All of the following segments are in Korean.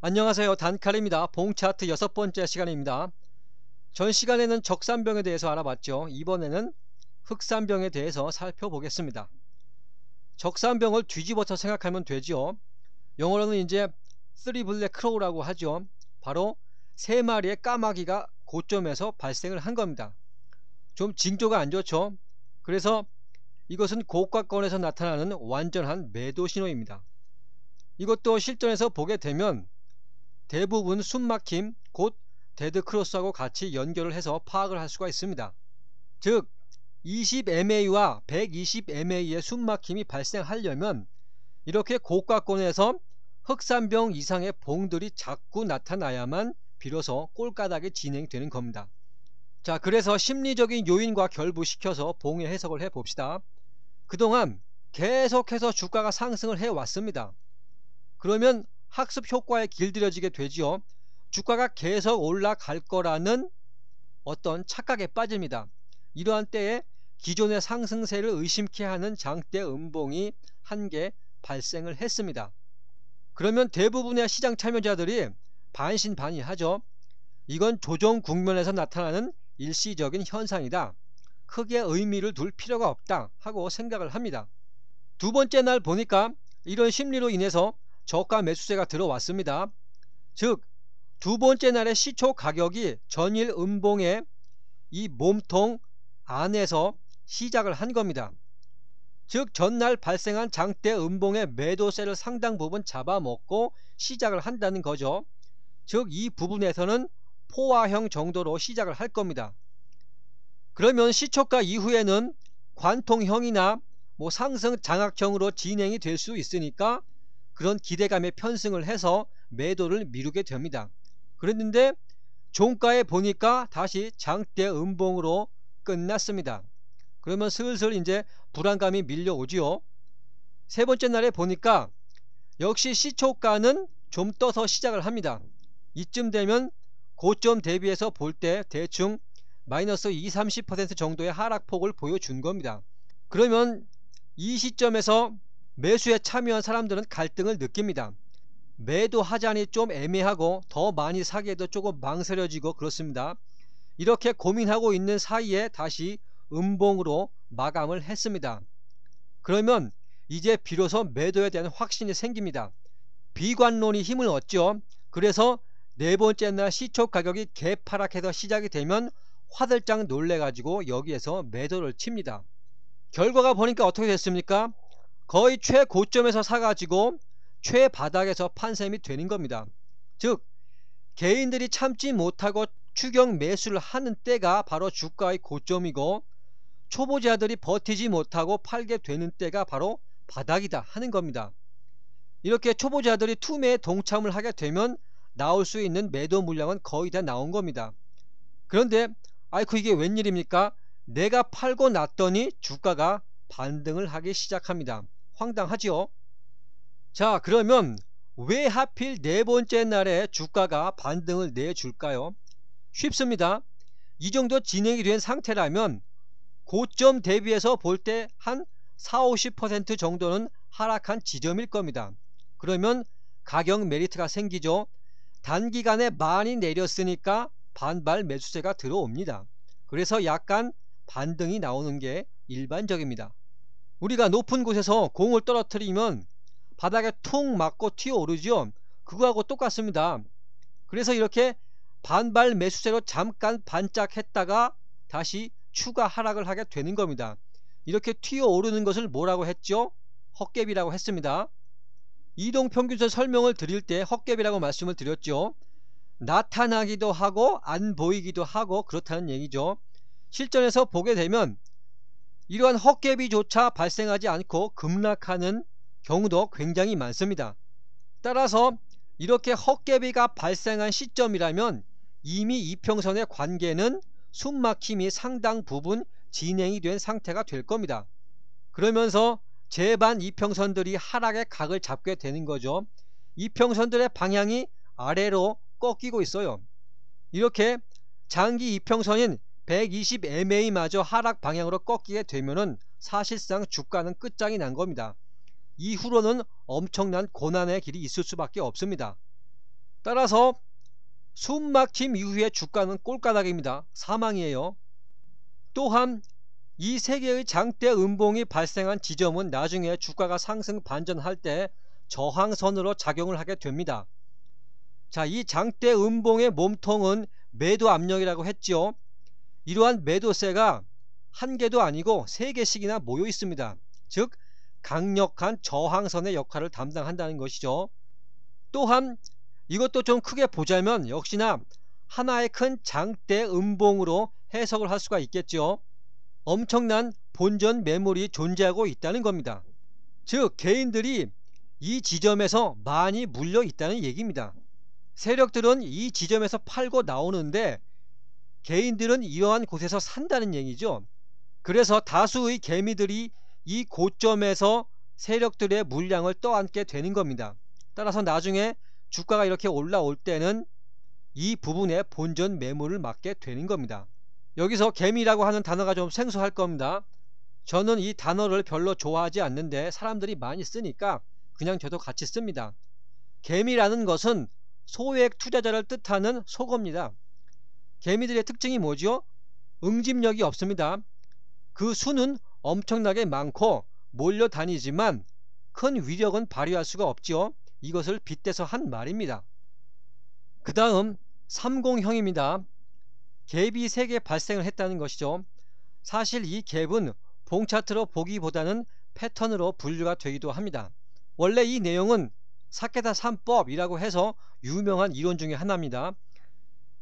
안녕하세요 단칼입니다 봉차트 여섯 번째 시간입니다 전 시간에는 적산병에 대해서 알아봤죠 이번에는 흑산병에 대해서 살펴보겠습니다 적산병을 뒤집어서 생각하면 되지요 영어로는 이제 쓰리블랙 크로우라고 하죠 바로 세 마리의 까마귀가 고점에서 발생을 한 겁니다 좀 징조가 안 좋죠 그래서 이것은 고가권에서 나타나는 완전한 매도 신호입니다 이것도 실전에서 보게 되면 대부분 숨막힘, 곧 데드크로스하고 같이 연결을 해서 파악을 할 수가 있습니다. 즉, 20MA와 120MA의 숨막힘이 발생하려면 이렇게 고가권에서 흑산병 이상의 봉들이 자꾸 나타나야만 비로소 꼴까닥이 진행되는 겁니다. 자, 그래서 심리적인 요인과 결부시켜서 봉의 해석을 해봅시다. 그동안 계속해서 주가가 상승을 해왔습니다. 그러면 학습 효과에 길들여지게 되지요. 주가가 계속 올라갈 거라는 어떤 착각에 빠집니다. 이러한 때에 기존의 상승세를 의심케 하는 장대 음봉이 한 개 발생을 했습니다. 그러면 대부분의 시장 참여자들이 반신반의하죠. 이건 조정 국면에서 나타나는 일시적인 현상이다. 크게 의미를 둘 필요가 없다 하고 생각을 합니다. 두 번째 날 보니까 이런 심리로 인해서 저가 매수세가 들어왔습니다. 즉, 두 번째 날의 시초 가격이 전일 음봉의 이 몸통 안에서 시작을 한 겁니다. 즉, 전날 발생한 장대 음봉의 매도세를 상당 부분 잡아먹고 시작을 한다는 거죠. 즉, 이 부분에서는 포화형 정도로 시작을 할 겁니다. 그러면 시초가 이후에는 관통형이나 뭐 상승 장악형으로 진행이 될 수 있으니까 그런 기대감에 편승을 해서 매도를 미루게 됩니다. 그랬는데 종가에 보니까 다시 장대 음봉으로 끝났습니다. 그러면 슬슬 이제 불안감이 밀려오지요. 세 번째 날에 보니까 역시 시초가는 좀 떠서 시작을 합니다. 이쯤 되면 고점 대비해서 볼 때 대충 마이너스 20, 30% 정도의 하락폭을 보여준 겁니다. 그러면 이 시점에서 매수에 참여한 사람들은 갈등을 느낍니다. 매도하자니 좀 애매하고 더 많이 사기에도 조금 망설여지고 그렇습니다. 이렇게 고민하고 있는 사이에 다시 음봉으로 마감을 했습니다. 그러면 이제 비로소 매도에 대한 확신이 생깁니다. 비관론이 힘을 얻죠. 그래서 네 번째 날 시초 가격이 개파락해서 시작이 되면 화들짝 놀래가지고 여기에서 매도를 칩니다. 결과가 보니까 어떻게 됐습니까? 거의 최고점에서 사가지고 최바닥에서 판셈이 되는 겁니다. 즉 개인들이 참지 못하고 추경 매수를 하는 때가 바로 주가의 고점이고 초보자들이 버티지 못하고 팔게 되는 때가 바로 바닥이다 하는 겁니다. 이렇게 초보자들이 투매에 동참을 하게 되면 나올 수 있는 매도 물량은 거의 다 나온 겁니다. 그런데 아이쿠 이게 웬일입니까? 내가 팔고 났더니 주가가 반등을 하기 시작합니다. 황당하지요. 자 그러면 왜 하필 네 번째 날에 주가가 반등을 내줄까요? 쉽습니다. 이 정도 진행이 된 상태라면 고점 대비해서 볼 때 한 40, 50% 정도는 하락한 지점일 겁니다. 그러면 가격 메리트가 생기죠. 단기간에 많이 내렸으니까 반발 매수세가 들어옵니다. 그래서 약간 반등이 나오는 게 일반적입니다. 우리가 높은 곳에서 공을 떨어뜨리면 바닥에 퉁 맞고 튀어오르죠 그거하고 똑같습니다 그래서 이렇게 반발 매수세로 잠깐 반짝했다가 다시 추가 하락을 하게 되는 겁니다 이렇게 튀어오르는 것을 뭐라고 했죠? 헛갭이라고 했습니다 이동평균선 설명을 드릴 때 헛갭이라고 말씀을 드렸죠 나타나기도 하고 안 보이기도 하고 그렇다는 얘기죠 실전에서 보게 되면 이러한 헛개비조차 발생하지 않고 급락하는 경우도 굉장히 많습니다. 따라서 이렇게 헛개비가 발생한 시점이라면 이미 이평선의 관계는 숨막힘이 상당 부분 진행이 된 상태가 될 겁니다. 그러면서 제반 이평선들이 하락의 각을 잡게 되는 거죠. 이평선들의 방향이 아래로 꺾이고 있어요. 이렇게 장기 이평선인 120MA마저 하락 방향으로 꺾이게 되면은 사실상 주가는 끝장이 난 겁니다. 이후로는 엄청난 고난의 길이 있을 수밖에 없습니다. 따라서 숨막힘 이후에 주가는 꼴가닥입니다. 사망이에요. 또한 이 세계의 장대 음봉이 발생한 지점은 나중에 주가가 상승 반전할 때 저항선으로 작용을 하게 됩니다. 자, 이 장대 음봉의 몸통은 매도 압력이라고 했지요. 이러한 매도세가 한 개도 아니고 세 개씩이나 모여 있습니다. 즉 강력한 저항선의 역할을 담당한다는 것이죠. 또한 이것도 좀 크게 보자면 역시나 하나의 큰 장대 음봉으로 해석을 할 수가 있겠죠. 엄청난 본전 매물이 존재하고 있다는 겁니다. 즉 개인들이 이 지점에서 많이 물려 있다는 얘기입니다. 세력들은 이 지점에서 팔고 나오는데 개인들은 이러한 곳에서 산다는 얘기죠. 그래서 다수의 개미들이 이 고점에서 세력들의 물량을 떠안게 되는 겁니다. 따라서 나중에 주가가 이렇게 올라올 때는 이 부분에 본전 매물을 맞게 되는 겁니다. 여기서 개미라고 하는 단어가 좀 생소할 겁니다. 저는 이 단어를 별로 좋아하지 않는데 사람들이 많이 쓰니까 그냥 저도 같이 씁니다. 개미라는 것은 소액 투자자를 뜻하는 소어입니다 개미들의 특징이 뭐죠? 응집력이 없습니다. 그 수는 엄청나게 많고 몰려다니지만 큰 위력은 발휘할 수가 없지요. 이것을 빗대서 한 말입니다. 그 다음 삼공형입니다. 갭이 세개 발생을 했다는 것이죠. 사실 이 갭은 봉차트로 보기보다는 패턴으로 분류가 되기도 합니다. 원래 이 내용은 사케다 3법이라고 해서 유명한 이론 중의 하나입니다.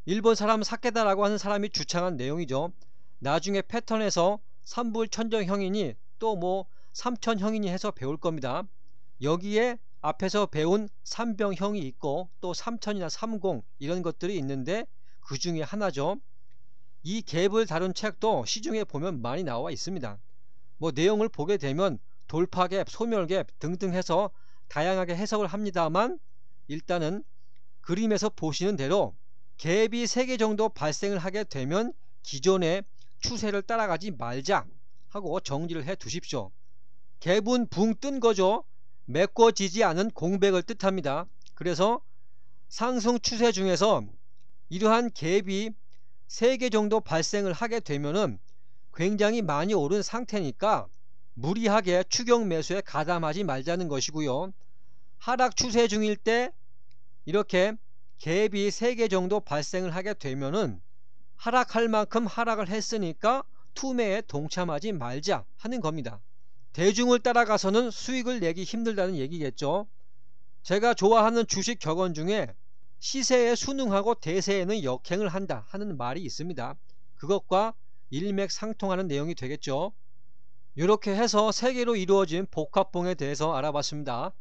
일본 사람 사케다라고 하는 사람이 주창한 내용이죠. 나중에 패턴에서 삼불 천정 형이니또 뭐 삼천 형이니 해서 배울 겁니다. 여기에 앞에서 배운 삼병형이 있고 또 삼천이나 삼공 이런 것들이 있는데 그 중에 하나죠. 이 갭을 다룬 책도 시중에 보면 많이 나와 있습니다. 뭐 내용을 보게 되면 돌파갭, 소멸갭 등등 해서 다양하게 해석을 합니다만 일단은 그림에서 보시는 대로 갭이 3개 정도 발생을 하게 되면 기존의 추세를 따라가지 말자 하고 정지를 해 두십시오. 갭은 붕 뜬 거죠. 메꿔지지 않은 공백을 뜻합니다. 그래서 상승 추세 중에서 이러한 갭이 3개 정도 발생을 하게 되면 굉장히 많이 오른 상태니까 무리하게 추경 매수에 가담하지 말자는 것이고요. 하락 추세 중일 때 이렇게 갭이 3개 정도 발생을 하게 되면은 하락할 만큼 하락을 했으니까 투매에 동참하지 말자 하는 겁니다. 대중을 따라가서는 수익을 내기 힘들다는 얘기겠죠. 제가 좋아하는 주식 격언 중에 시세에 순응하고 대세에는 역행을 한다 하는 말이 있습니다. 그것과 일맥상통하는 내용이 되겠죠. 이렇게 해서 세계로 이루어진 복합봉에 대해서 알아봤습니다.